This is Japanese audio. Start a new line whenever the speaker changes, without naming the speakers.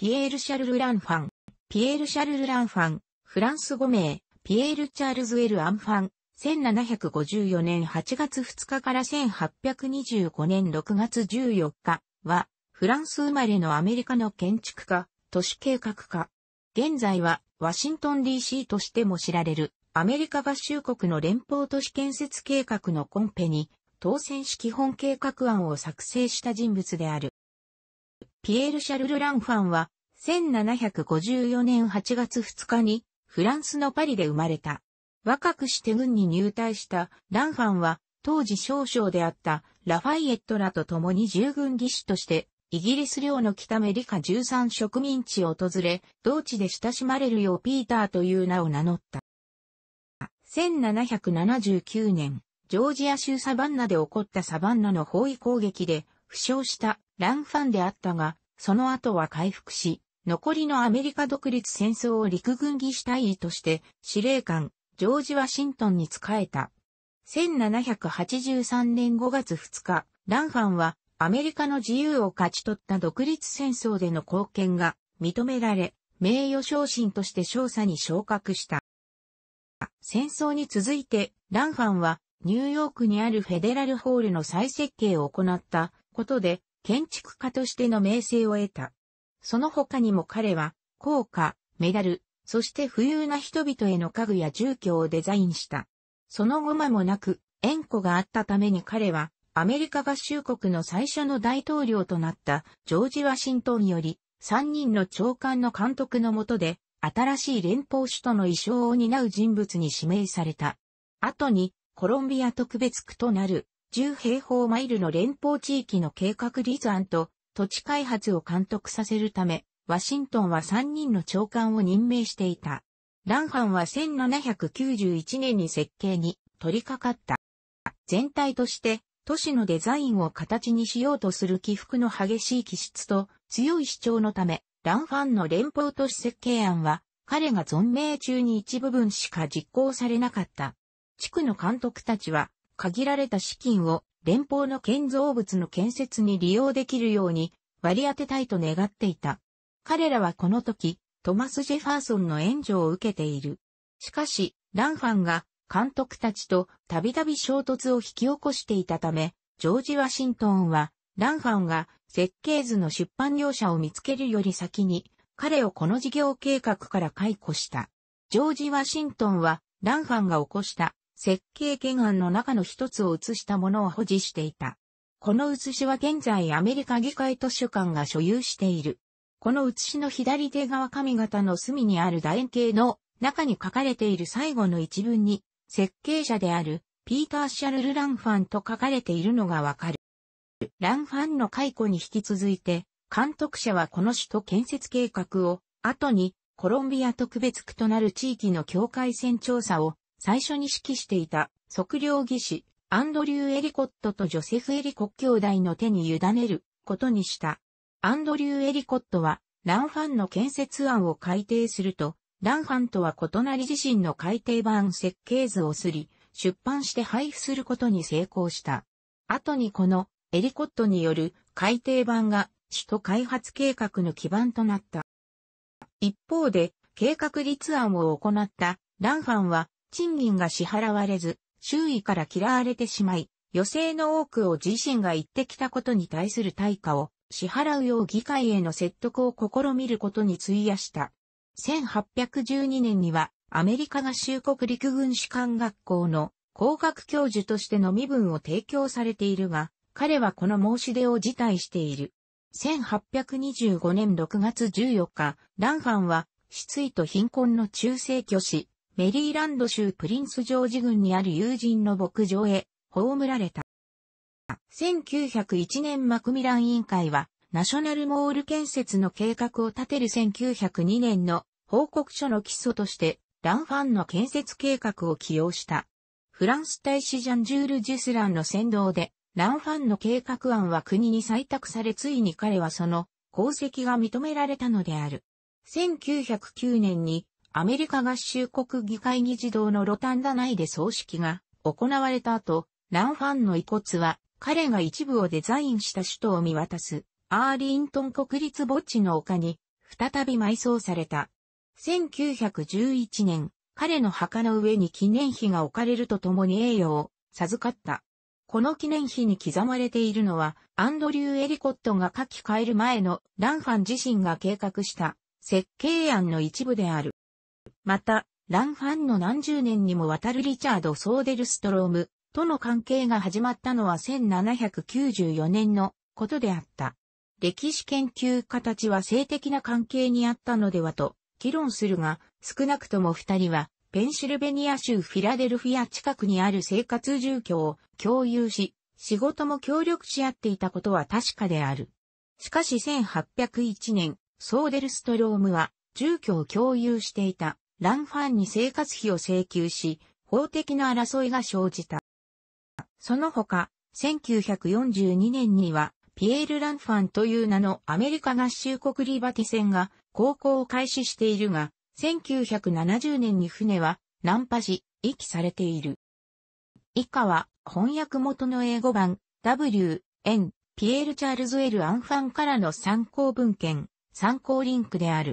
ピエール・シャルル・ランファン。ピエール・シャルル・ランファン、フランス語名、ピエール・チャールズ・エル・アンファン、1754年8月2日から1825年6月14日は、フランス生まれのアメリカの建築家、都市計画家。現在は、ワシントン DC としても知られる、アメリカ合衆国の連邦都市建設計画のコンペに、当選式本計画案を作成した人物である。ピエール・シャルル・ランファンは、1754年8月2日に、フランスのパリで生まれた。若くして軍に入隊したランファンは、当時少将であったラファイエットらと共に従軍技師として、イギリス領の北メリカ13植民地を訪れ、同地で親しまれるようピーターという名を名乗った。1779年、ジョージア州サバンナで起こったサバンナの包囲攻撃で、負傷したランファンであったが、その後は回復し、残りのアメリカ独立戦争を陸軍技師隊医として司令官、ジョージ・ワシントンに仕えた。1783年5月2日、ランファンはアメリカの自由を勝ち取った独立戦争での貢献が認められ、名誉昇進として少佐に昇格した。戦争に続いて、ランファンはニューヨークにあるフェデラルホールの再設計を行ったことで、建築家としての名声を得た。その他にも彼は、効果、メダル、そして富裕な人々への家具や住居をデザインした。その後間もなく、縁故があったために彼は、アメリカ合衆国の最初の大統領となったジョージ・ワシントンより、3人の長官の監督の下で、新しい連邦首都の衣装を担う人物に指名された。後に、コロンビア特別区となる10平方マイルの連邦地域の計画立案と土地開発を監督させるため、ワシントンは3人の長官を任命していた。ランハンは1791年に設計に取り掛かった。全体として都市のデザインを形にしようとする起伏の激しい気質と強い主張のため、ランファンの連邦都市設計案は彼が存命中に一部分しか実行されなかった。地区の監督たちは限られた資金を連邦の建造物の建設に利用できるように割り当てたいと願っていた。彼らはこの時、トマス・ジェファーソンの援助を受けている。しかし、ランファンが監督たちとたびたび衝突を引き起こしていたため、ジョージ・ワシントンは、ランファンが設計図の出版業者を見つけるより先に、彼をこの事業計画から解雇した。ジョージ・ワシントンは、ランファンが起こした設計懸案の中の一つを写したものを保持していた。この写しは現在アメリカ議会図書館が所有している。この写しの左手側上方の隅にある楕円形の中に書かれている最後の一文に、設計者であるピーター・シャルル・ランファンと書かれているのがわかる。ランファンの解雇に引き続いて、監督者はこの首都建設計画を、後にコロンビア特別区となる地域の境界線調査を最初に指揮していた測量技師、アンドリュー・エリコットとジョセフ・エリコッ兄弟の手に委ねることにした。アンドリュー・エリコットは、ランファンの建設案を改定すると、ランファンとは異なり自身の改定版設計図をすり、出版して配布することに成功した。後にこのエリコットによる改定版が首都開発計画の基盤となった。一方で、計画立案を行ったランファンは賃金が支払われず、周囲から嫌われてしまい、余生の多くを自身が言ってきたことに対する対価を支払うよう議会への説得を試みることに費やした。1812年にはアメリカ合衆国陸軍士官学校の工学教授としての身分を提供されているが、彼はこの申し出を辞退している。1825年6月14日、ランファンは失意と貧困の中世挙手。メリーランド州プリンスジョージ郡にある友人の牧場へ葬られた。1901年マクミラン委員会は、ナショナルモール建設の計画を立てる1902年の報告書の基礎として、ランファンの建設計画を起用した。フランス大使ジャンジュール・ジュスランの先導で、ランファンの計画案は国に採択されついに彼はその功績が認められたのである。1909年にアメリカ合衆国議会議事堂のロタンダ内で葬式が行われた後、ランファンの遺骨は彼が一部をデザインした首都を見渡すアーリントン国立墓地の丘に再び埋葬された。1911年、彼の墓の上に記念碑が置かれるとともに栄誉を授かった。この記念碑に刻まれているのは、アンドリュー・エリコットが書き換える前のランファン自身が計画した設計案の一部である。また、ランファンの何十年にもわたるリチャード・ソーデルストロームとの関係が始まったのは1794年のことであった。歴史研究家たちは性的な関係にあったのではと議論するが、少なくとも二人はペンシルベニア州フィラデルフィア近くにある生活住居を共有し、仕事も協力し合っていたことは確かである。しかし1801年、ソーデルストロームは住居を共有していたランファンに生活費を請求し、法的な争いが生じた。その他、1942年には、ピエール・ランファンという名のアメリカ合衆国リバティ船が航行を開始しているが、1970年に船は難破し、遺棄されている。以下は翻訳元の英語版 W. N. ピエール・チャールズ・エル・アンファンからの参考文献、参考リンクである。